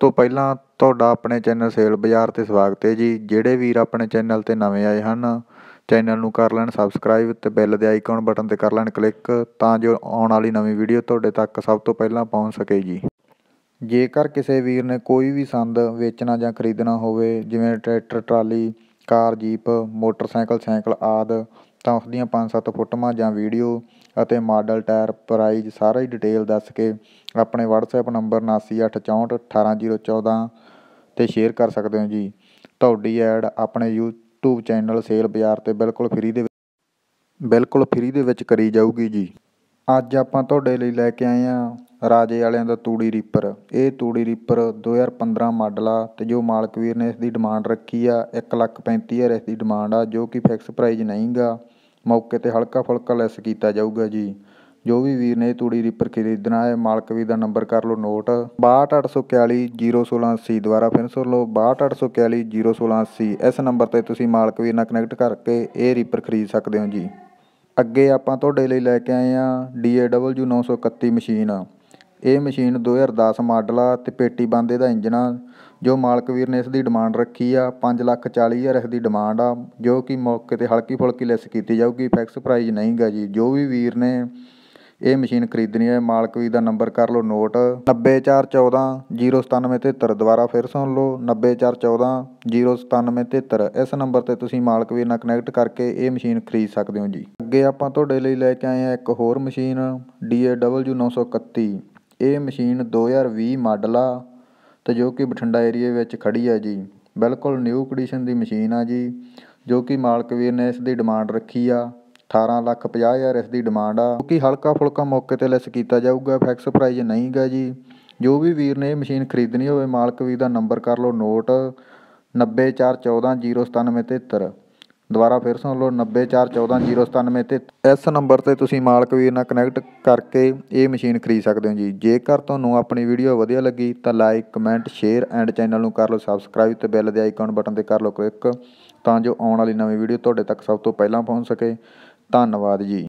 ਤੋਂ ਪਹਿਲਾਂ ਤੁਹਾਡਾ ਆਪਣੇ ਚੈਨਲ ਸੇਲ ਬਾਜ਼ਾਰ ਤੇ ਸਵਾਗਤ ਹੈ ਜੀ ਜਿਹੜੇ ਵੀਰ ਆਪਣੇ ਚੈਨਲ ਤੇ ਨਵੇਂ ਆਏ ਹਨ ਚੈਨਲ ਨੂੰ ਕਰ ਲੈਣ ਸਬਸਕ੍ਰਾਈਬ ਤੇ ਬੈਲ ਦੇ ਆਈਕਨ ਬਟਨ ਤੇ ਕਰ ਲੈਣ ਕਲਿੱਕ ਤਾਂ ਜੋ ਆਉਣ ਵਾਲੀ ਨਵੀਂ ਵੀਡੀਓ ਤੁਹਾਡੇ ਤੱਕ ਸਭ ਤੋਂ ਪਹਿਲਾਂ ਪਹੁੰਚ ਸਕੇ ਜੀ ਜੇਕਰ ਕਿਸੇ ਵੀਰ ਨੇ ਕੋਈ ਵੀ ਸੰਦ ਵੇਚਣਾ ਜਾਂ ਖਰੀਦਣਾ ਹੋਵੇ ਜਿਵੇਂ tractor trolley car jeep motorcycle cycle ਆਦਿ ਤਾਂ ਦੀਆਂ ਪੰਜ ਸੱਤ ਫੋਟੋਆਂ ਜਾਂ ਵੀਡੀਓ ਅਤੇ ਮਾਡਲ ਟਾਇਰ ਪ੍ਰਾਈਜ਼ ਹੀ ਡਿਟੇਲ ਦੱਸ ਕੇ ਆਪਣੇ WhatsApp ਨੰਬਰ ਉਨਾਸੀ 'ਤੇ ਸ਼ੇਅਰ ਕਰ ਸਕਦੇ ਹੋ ਜੀ ਤੁਹਾਡੀ ਐਡ ਆਪਣੇ YouTube ਚੈਨਲ ਸੇਲ ਬਾਜ਼ਾਰ 'ਤੇ ਬਿਲਕੁਲ ਫ੍ਰੀ ਦੇ ਬਿਲਕੁਲ ਫ੍ਰੀ ਦੇ ਵਿੱਚ ਕਰੀ ਜਾਊਗੀ ਜੀ ਅੱਜ ਆਪਾਂ ਤੁਹਾਡੇ ਲਈ ਲੈ ਕੇ ਆਏ ਹਾਂ ਰਾਜੇ ਵਾਲਿਆਂ ਦਾ ਤੂੜੀ ਰੀਪਰ ਇਹ ਤੂੜੀ ਰੀਪਰ 2015 ਮਾਡਲ ਆ ਤੇ ਜੋ ਮਾਲਕ ਵੀਰ ਨੇ ਇਸ ਦੀ ਡਿਮਾਂਡ ਰੱਖੀ ਆ 1,35,000 ਇਸ ਦੀ ਡਿਮਾਂਡ ਆ ਜੋ ਕਿ ਫਿਕਸ ਪ੍ਰਾਈਜ਼ ਨਹੀਂਗਾ ਮੌਕੇ ਤੇ ਹਲਕਾ ਫੁਲਕਾ ਲੈਸ ਕੀਤਾ ਜਾਊਗਾ ਜੀ ਜੋ ਵੀ ਵੀਰ ਨੇ ਤੂੜੀ ਰੀਪਰ ਖਰੀਦਣਾ ਹੈ ਮਾਲਕ ਵੀ ਦਾ ਨੰਬਰ ਕਰ ਲਓ ਨੋਟ 6284101680 ਦੁਆਰਾ ਫਿਰ ਸੁਣ ਲਓ 6284101680 ਇਸ ਨੰਬਰ ਤੇ ਤੁਸੀਂ ਮਾਲਕ ਵੀਰ ਨਾਲ ਕਨੈਕਟ ਕਰਕੇ ਇਹ ਰੀਪਰ ਖਰੀਦ ਸਕਦੇ ਹੋ ਜੀ ਅੱਗੇ ਆਪਾਂ ਤੁਹਾਡੇ ਲਈ ਲੈ ਕੇ ਆਏ ਆ DAW 931 ਮਸ਼ੀਨ ਇਹ ਮਸ਼ੀਨ 2010 ਮਾਡਲ ਆ ਤੇ ਪੇਟੀ ਬੰਦੇ ਦਾ ਇੰਜਨ ਆ ਜੋ ਮਾਲਕ ਵੀਰ ਨੇ ਇਸ ਦੀ ਡਿਮਾਂਡ ਰੱਖੀ ਆ 5 ਲੱਖ 40 ਹਜ਼ਾਰ ਇਸ ਦੀ ਡਿਮਾਂਡ ਆ ਜੋ ਕਿ ਮੌਕੇ ਤੇ ਹਲਕੀ ਫੁਲਕੀ ਲੈਸ ਕੀਤੀ ਜਾਊਗੀ ਫਿਕਸ ਪ੍ਰਾਈਜ਼ ਨਹੀਂਗਾ ਜੀ ਜੋ ਵੀ ਵੀਰ ਨੇ ਇਹ ਮਸ਼ੀਨ ਖਰੀਦਣੀ ਹੈ ਮਾਲਕ ਵੀਰ ਦਾ ਨੰਬਰ ਕਰ ਲਓ ਨੋਟ 9414097773 ਦੁਬਾਰਾ ਫਿਰ ਸੁਣ ਲਓ 9414097773 ਇਸ ਨੰਬਰ ਤੇ ਤੁਸੀਂ ਮਾਲਕ ਵੀਰ ਨਾਲ ਕਨੈਕਟ ਕਰਕੇ ਇਹ ਮਸ਼ੀਨ ਖਰੀਦ ਸਕਦੇ ਹੋ ਜੀ ਅੱਗੇ ਆਪਾਂ ਤੁਹਾਡੇ ਲਈ ਲੈ ਕੇ ਆਏ ਆ ਇੱਕ ਹੋਰ ਮਸ਼ੀਨ DAW 931 ਇਹ ਮਸ਼ੀਨ 2020 ਮਾਡਲ ਆ ਤੇ ਜੋ ਕਿ ਬਠਿੰਡਾ ਏਰੀਆ ਵਿੱਚ ਖੜੀ ਆ ਜੀ ਬਿਲਕੁਲ ਨਿਊ ਕੰਡੀਸ਼ਨ ਦੀ ਮਸ਼ੀਨ ਆ ਜੀ ਜੋ ਕਿ ਮਾਲਕ ਵੀਰ ਨੇ ਇਸ ਦੀ ਡਿਮਾਂਡ ਰੱਖੀ ਆ 18 ਲੱਖ 50 ਹਜ਼ਾਰ ਇਸ ਦੀ ਡਿਮਾਂਡ ਆ ਕਿਉਂਕਿ ਹਲਕਾ ਫੁਲਕਾ ਮੌਕੇ 'ਤੇ ਲੈਸ ਕੀਤਾ ਜਾਊਗਾ ਫਿਕਸ ਪ੍ਰਾਈਜ਼ ਨਹੀਂ ਗਾ ਜੀ ਜੋ ਵੀ ਵੀਰ ਨੇ ਇਹ ਮਸ਼ੀਨ ਖਰੀਦਣੀ ਹੋਵੇ ਮਾਲਕ ਵੀਰ ਦਾ ਨੰਬਰ ਕਰ ਲਓ ਨੋਟ ਨੱਬੇ ਦੁਬਾਰਾ ਫਿਰ ਸੁਣ ਲਓ 9414097097 ਤੇ ਇਸ ਨੰਬਰ ਤੇ ਤੁਸੀਂ ਮਾਲਕ ਵੀਰ ਨਾਲ ਕਨੈਕਟ ਕਰਕੇ ਇਹ ਮਸ਼ੀਨ ਖਰੀਦ ਸਕਦੇ ਹੋ ਜੀ ਜੇਕਰ ਤੁਹਾਨੂੰ ਆਪਣੀ ਵੀਡੀਓ ਵਧੀਆ ਲੱਗੀ ਤਾਂ like comment share and channel ਨੂੰ ਕਰ ਲਓ ਸਬਸਕ੍ਰਾਈਬ ਤੇ ਬੈਲ ਦੇ ਆਈਕਨ ਬਟਨ ਤੇ ਕਰ ਲਓ ਕਲਿੱਕ ਤਾਂ ਜੋ ਆਉਣ ਵਾਲੀ ਨਵੀਂ ਵੀਡੀਓ ਤੁਹਾਡੇ ਤੱਕ ਸਭ ਤੋਂ ਪਹਿਲਾਂ ਪਹੁੰਚ ਸਕੇ ਧੰਨਵਾਦ ਜੀ